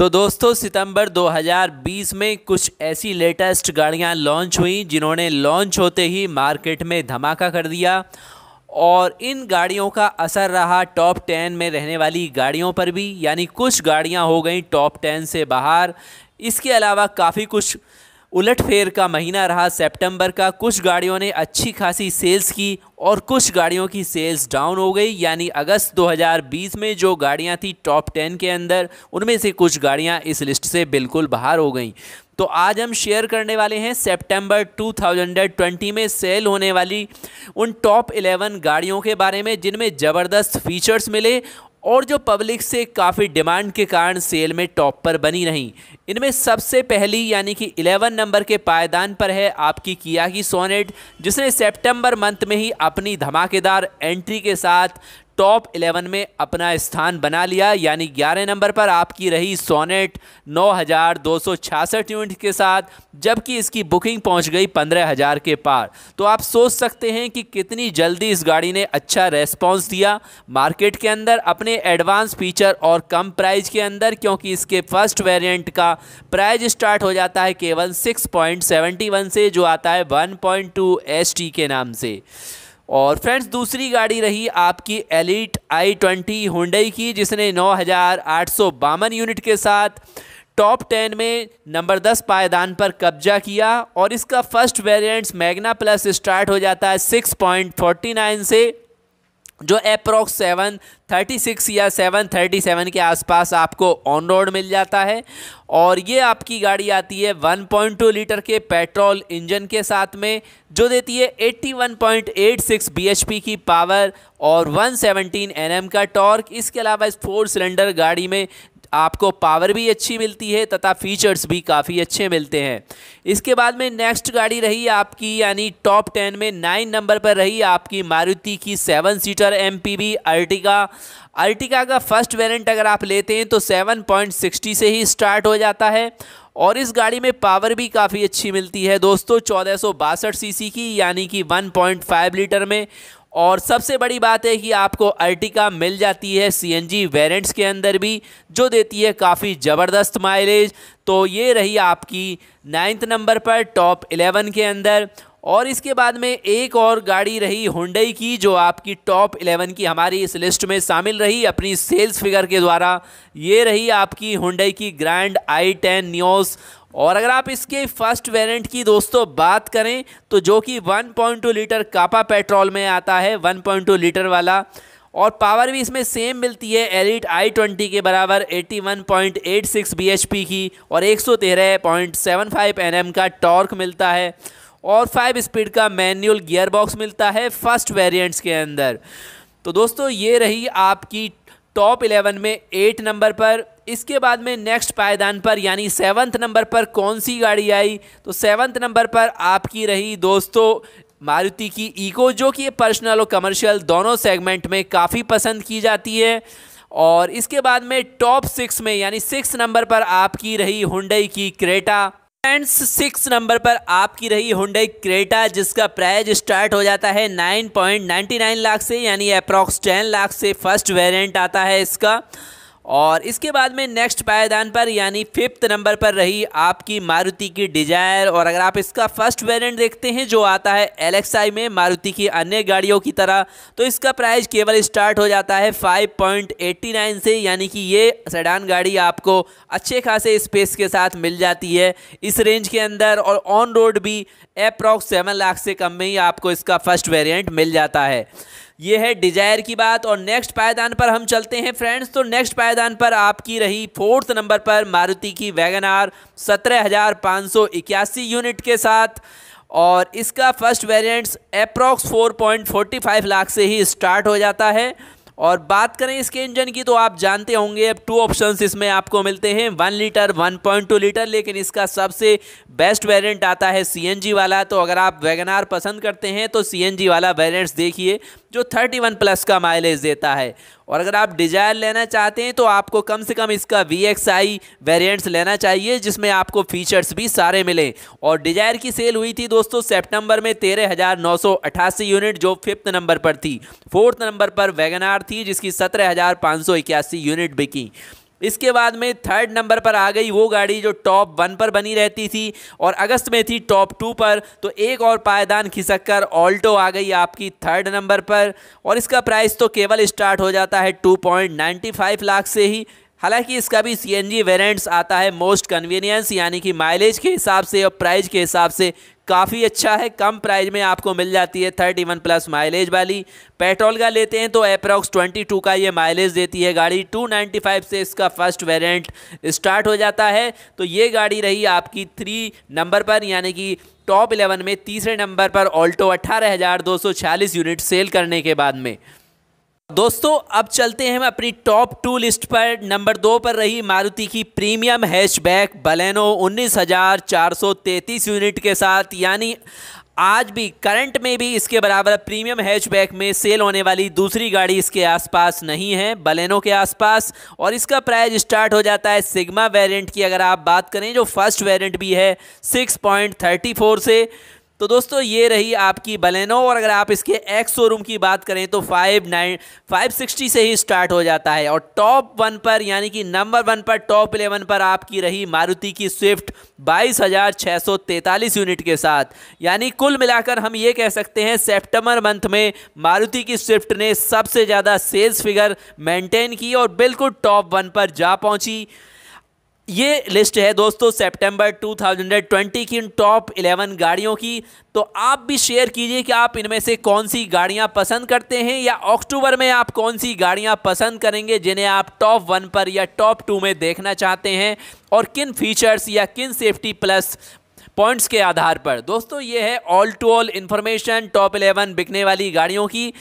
तो दोस्तों सितंबर 2020 में कुछ ऐसी लेटेस्ट गाड़ियां लॉन्च हुई जिन्होंने लॉन्च होते ही मार्केट में धमाका कर दिया और इन गाड़ियों का असर रहा टॉप टेन में रहने वाली गाड़ियों पर भी यानी कुछ गाड़ियां हो गई टॉप टेन से बाहर इसके अलावा काफ़ी कुछ उलटफेर का महीना रहा सितंबर का कुछ गाड़ियों ने अच्छी खासी सेल्स की और कुछ गाड़ियों की सेल्स डाउन हो गई यानी अगस्त 2020 में जो गाड़ियां थी टॉप टेन के अंदर उनमें से कुछ गाड़ियां इस लिस्ट से बिल्कुल बाहर हो गई तो आज हम शेयर करने वाले हैं सितंबर 2020 में सेल होने वाली उन टॉप 11 गाड़ियों के बारे में जिनमें ज़बरदस्त फीचर्स मिले और जो पब्लिक से काफ़ी डिमांड के कारण सेल में टॉप पर बनी रहीं इनमें सबसे पहली यानी कि 11 नंबर के पायदान पर है आपकी किया की सोनेट जिसने सितंबर मंथ में ही अपनी धमाकेदार एंट्री के साथ टॉप 11 में अपना स्थान बना लिया यानी 11 नंबर पर आपकी रही सोनेट 9266 यूनिट के साथ जबकि इसकी बुकिंग पहुंच गई 15000 के पार तो आप सोच सकते हैं कि कितनी जल्दी इस गाड़ी ने अच्छा रेस्पॉन्स दिया मार्केट के अंदर अपने एडवांस फीचर और कम प्राइस के अंदर क्योंकि इसके फर्स्ट वेरियंट का प्राइज़ स्टार्ट हो जाता है केवल वन से जो आता है एस टी के नाम से और फ्रेंड्स दूसरी गाड़ी रही आपकी एलिट आई ट्वेंटी हुंडई की जिसने नौ यूनिट के साथ टॉप टेन में नंबर दस पायदान पर कब्जा किया और इसका first variants Magna plus start हो जाता है 6.49 से जो अप्रोक्स सेवन थर्टी सिक्स या सेवन थर्टी सेवन के आसपास आपको ऑन रोड मिल जाता है और ये आपकी गाड़ी आती है वन पॉइंट टू लीटर के पेट्रोल इंजन के साथ में जो देती है eighty one point eight H P की पावर और वन एन एम का टॉर्क इसके अलावा इस फोर सिलेंडर गाड़ी में आपको पावर भी अच्छी मिलती है तथा फीचर्स भी काफ़ी अच्छे मिलते हैं इसके बाद में नेक्स्ट गाड़ी रही आपकी यानी टॉप टेन में नाइन नंबर पर रही आपकी मारुति की seven seater M P V Ertiga Ertiga का फर्स्ट वेरिएंट अगर आप लेते हैं तो सेवन पॉइंट सिक्सटी से ही स्टार्ट हो जाता है और इस गाड़ी में पावर भी काफ़ी अच्छी मिलती है दोस्तों चौदह सी की यानी कि फाइव लीटर में और सबसे बड़ी बात है कि आपको अर्टिका मिल जाती है सीएनजी वेरिएंट्स के अंदर भी जो देती है काफ़ी ज़बरदस्त माइलेज तो ये रही आपकी नाइन्थ नंबर पर टॉप इलेवन के अंदर और इसके बाद में एक और गाड़ी रही हुंडई की जो आपकी टॉप इलेवन की हमारी इस लिस्ट में शामिल रही अपनी सेल्स फिगर के द्वारा ये रही आपकी हुंडई की ग्रैंड आई टेन न्यूज़ और अगर आप इसके फर्स्ट वेरिएंट की दोस्तों बात करें तो जो कि 1.2 लीटर कापा पेट्रोल में आता है 1.2 लीटर वाला और पावर भी इसमें सेम मिलती है एलिट आई ट्वेंटी के बराबर 81.86 bhp की और 113.75 nm का टॉर्क मिलता है और फाइव स्पीड का मैनुअल गियर बॉक्स मिलता है फर्स्ट वेरिएंट्स के अंदर तो दोस्तों ये रही आपकी टॉप 11 में एट नंबर पर इसके बाद में नेक्स्ट पायदान पर यानी सेवन्थ नंबर पर कौन सी गाड़ी आई तो सेवन्थ नंबर पर आपकी रही दोस्तों मारुति की इको जो कि पर्सनल और कमर्शियल दोनों सेगमेंट में काफ़ी पसंद की जाती है और इसके बाद में टॉप सिक्स में यानी सिक्स नंबर पर आपकी रही हुंडई की क्रेटा फ्रेंड्स सिक्स नंबर पर आपकी रही हुंडई क्रेटा जिसका प्राइज स्टार्ट हो जाता है 9.99 लाख से यानी अप्रॉक्स 10 लाख से फर्स्ट वेरिएंट आता है इसका और इसके बाद में नेक्स्ट पायदान पर यानी फिफ्थ नंबर पर रही आपकी मारुति की डिजायर और अगर आप इसका फर्स्ट वेरिएंट देखते हैं जो आता है एलेक्साई में मारुति की अन्य गाड़ियों की तरह तो इसका प्राइस केवल स्टार्ट हो जाता है 5.89 से यानी कि ये सेडान गाड़ी आपको अच्छे खासे स्पेस के साथ मिल जाती है इस रेंज के अंदर और ऑन रोड भी अप्रॉक्स सेवन लाख से कम में ही आपको इसका फर्स्ट वेरियंट मिल जाता है ये है डिजायर की बात और नेक्स्ट पायदान पर हम चलते हैं फ्रेंड्स तो नेक्स्ट पायदान पर आपकी रही फोर्थ नंबर पर मारुति की वैगन आर सत्रह हज़ार पाँच सौ इक्यासी यूनिट के साथ और इसका फर्स्ट वेरिएंट्स अप्रॉक्स 4.45 लाख से ही स्टार्ट हो जाता है और बात करें इसके इंजन की तो आप जानते होंगे अब टू ऑप्शंस इसमें आपको मिलते हैं one litre one point two litre लेकिन इसका सबसे बेस्ट वेरिएंट आता है सीएनजी वाला तो अगर आप वैगनार पसंद करते हैं तो सीएनजी वाला वेरिएंट्स देखिए जो 31 प्लस का माइलेज देता है और अगर आप डिजायर लेना चाहते हैं तो आपको कम से कम इसका वी एक्स आई वेरियंट्स लेना चाहिए जिसमें आपको फीचर्स भी सारे मिले और डिजायर की सेल हुई थी दोस्तों सितंबर में तेरह हज़ार नौ सौ अट्ठासी यूनिट जो फिफ्थ नंबर पर थी फोर्थ नंबर पर वैगनार थी जिसकी सत्रह हज़ार पाँच सौ इक्यासी यूनिट बिकी इसके बाद में थर्ड नंबर पर आ गई वो गाड़ी जो टॉप वन पर बनी रहती थी और अगस्त में थी टॉप टू पर तो एक और पायदान खिसक कर ऑल्टो आ गई आपकी थर्ड नंबर पर और इसका प्राइस तो केवल स्टार्ट हो जाता है two point ninety five lakh से ही हालांकि इसका भी सी एन वेरिएंट्स आता है मोस्ट कन्वीनियंस यानी कि माइलेज के हिसाब से और प्राइस के हिसाब से काफ़ी अच्छा है कम प्राइस में आपको मिल जाती है थर्टी वन प्लस माइलेज वाली पेट्रोल का लेते हैं तो अप्रॉक्स ट्वेंटी टू का ये माइलेज देती है गाड़ी टू नाइन्टी फाइव से इसका फर्स्ट वेरिएंट स्टार्ट हो जाता है तो ये गाड़ी रही आपकी थ्री नंबर पर यानी कि टॉप इलेवन में तीसरे नंबर पर ऑल्टो अट्ठारह हज़ार दो सौ छियालीस यूनिट सेल करने के बाद में दोस्तों अब चलते हैं हम अपनी टॉप टू लिस्ट पर नंबर दो पर रही मारुति की प्रीमियम हैचबैक बलेनो 19,433 यूनिट के साथ यानी आज भी करंट में भी इसके बराबर प्रीमियम हैचबैक में सेल होने वाली दूसरी गाड़ी इसके आसपास नहीं है बलेनो के आसपास और इसका प्राइस स्टार्ट हो जाता है सिग्मा वेरिएंट की अगर आप बात करें जो फर्स्ट वेरिएंट भी है 6.34 से तो दोस्तों ये रही आपकी बलेनो और अगर आप इसके एक्स शोरूम की बात करें तो फाइव नाइन फाइव सिक्सटी से ही स्टार्ट हो जाता है और टॉप वन पर यानी कि नंबर वन पर टॉप इलेवन पर आपकी रही मारुति की स्विफ्ट बाईस हज़ार छः सौ तैंतालीस यूनिट के साथ यानी कुल मिलाकर हम ये कह सकते हैं सेप्टेम्बर मंथ में मारुति की स्विफ्ट ने सबसे ज़्यादा सेल्स फिगर मेंटेन की और बिल्कुल टॉप वन पर जा पहुँची ये लिस्ट है दोस्तों सितंबर 2020 की इन टॉप 11 गाड़ियों की तो आप भी शेयर कीजिए कि आप इनमें से कौन सी गाड़ियां पसंद करते हैं या अक्टूबर में आप कौन सी गाड़ियां पसंद करेंगे जिन्हें आप टॉप वन पर या टॉप टू में देखना चाहते हैं और किन फीचर्स या किन सेफ्टी प्लस पॉइंट्स के आधार पर दोस्तों ये है all to all information top eleven बिकने वाली गाड़ियों की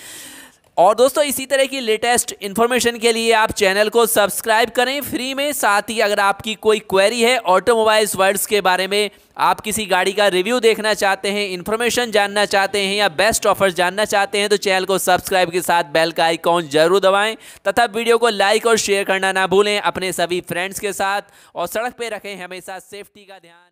और दोस्तों इसी तरह की लेटेस्ट इन्फॉर्मेशन के लिए आप चैनल को सब्सक्राइब करें फ्री में साथ ही अगर आपकी कोई क्वेरी है ऑटोमोबाइल्स वर्ड्स के बारे में आप किसी गाड़ी का रिव्यू देखना चाहते हैं इन्फॉर्मेशन जानना चाहते हैं या बेस्ट ऑफर्स जानना चाहते हैं तो चैनल को सब्सक्राइब के साथ बेल का आइकॉन जरूर दबाएँ तथा वीडियो को लाइक और शेयर करना ना भूलें अपने सभी फ्रेंड्स के साथ और सड़क पर रखें हमेशा सेफ्टी का ध्यान